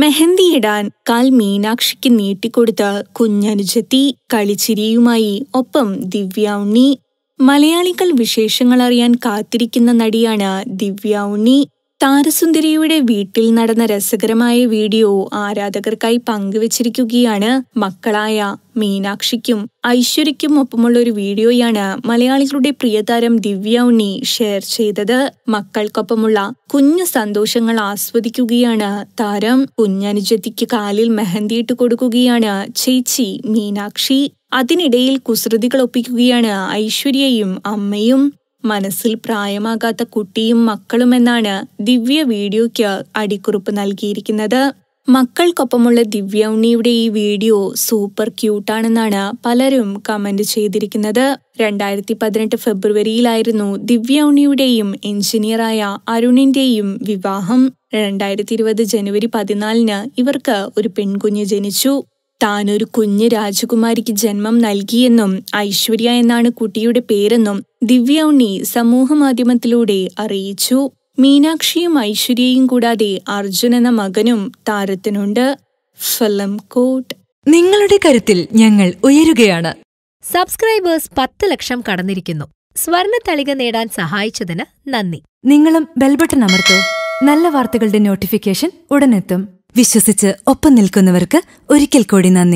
മെഹന്തിയിടാൻ കാൽ മീനാക്ഷിക്ക് നീട്ടിക്കൊടുത്ത കുഞ്ഞനുജത്തി കളിച്ചിരിയുമായി ഒപ്പം ദിവ്യ ഉണ്ണി മലയാളികൾ വിശേഷങ്ങൾ അറിയാൻ കാത്തിരിക്കുന്ന നടിയാണ് ദിവ്യ ഉണ്ണി താരസുന്ദരിയുടെ വീട്ടിൽ നടന്ന രസകരമായ വീഡിയോ ആരാധകർക്കായി പങ്കുവച്ചിരിക്കുകയാണ് മക്കളായ മീനാക്ഷിക്കും ഐശ്വര്യയ്ക്കും ഒപ്പമുള്ള ഒരു വീഡിയോയാണ് മലയാളികളുടെ പ്രിയതാരം ദിവ്യ ഉണ്ണി ഷെയർ ചെയ്തത് മക്കൾക്കൊപ്പമുള്ള കുഞ്ഞു സന്തോഷങ്ങൾ ആസ്വദിക്കുകയാണ് താരം കുഞ്ഞനുജത്തിക്ക് കാലിൽ മെഹന്തിയിട്ട് കൊടുക്കുകയാണ് ചേച്ചി മീനാക്ഷി അതിനിടയിൽ കുസൃതികൾ ഒപ്പിക്കുകയാണ് ഐശ്വര്യയും അമ്മയും മനസ്സിൽ പ്രായമാകാത്ത കുട്ടിയും മക്കളുമെന്നാണ് ദിവ്യ വീഡിയോയ്ക്ക് അടിക്കുറിപ്പ് നൽകിയിരിക്കുന്നത് മക്കൾക്കൊപ്പമുള്ള ദിവ്യ ഉണ്ണിയുടെ ഈ വീഡിയോ സൂപ്പർ ക്യൂട്ടാണെന്നാണ് പലരും കമന്റ് ചെയ്തിരിക്കുന്നത് രണ്ടായിരത്തി പതിനെട്ട് ഫെബ്രുവരിയിലായിരുന്നു ദിവ്യ ഉണ്ണിയുടെയും എഞ്ചിനീയറായ അരുണിന്റെയും വിവാഹം രണ്ടായിരത്തി ഇരുപത് ജനുവരി പതിനാലിന് ഇവർക്ക് ഒരു പെൺകുഞ്ഞ് ജനിച്ചു താനൊരു കുഞ്ഞ് രാജകുമാരിക്ക് ജന്മം നൽകിയെന്നും ഐശ്വര്യ എന്നാണ് കുട്ടിയുടെ പേരെന്നും ദിവ്യ ഉണ്ണി സമൂഹമാധ്യമത്തിലൂടെ അറിയിച്ചു മീനാക്ഷിയും ഐശ്വര്യയും കൂടാതെ അർജുന എന്ന മകനും താരത്തിനുണ്ട് ഫലം കോട്ട് നിങ്ങളുടെ കരുത്തിൽ ഞങ്ങൾ ഉയരുകയാണ് സബ്സ്ക്രൈബേഴ്സ് പത്ത് ലക്ഷം കടന്നിരിക്കുന്നു സ്വർണ തളിക നേടാൻ സഹായിച്ചതിന് നന്ദി നിങ്ങളും ബെൽബട്ടൺ അമർത്തോ നല്ല വാർത്തകളുടെ നോട്ടിഫിക്കേഷൻ ഉടനെത്തും വിശ്വസിച്ച് ഒപ്പം നിൽക്കുന്നവർക്ക് ഒരിക്കൽ കൂടി നന്ദി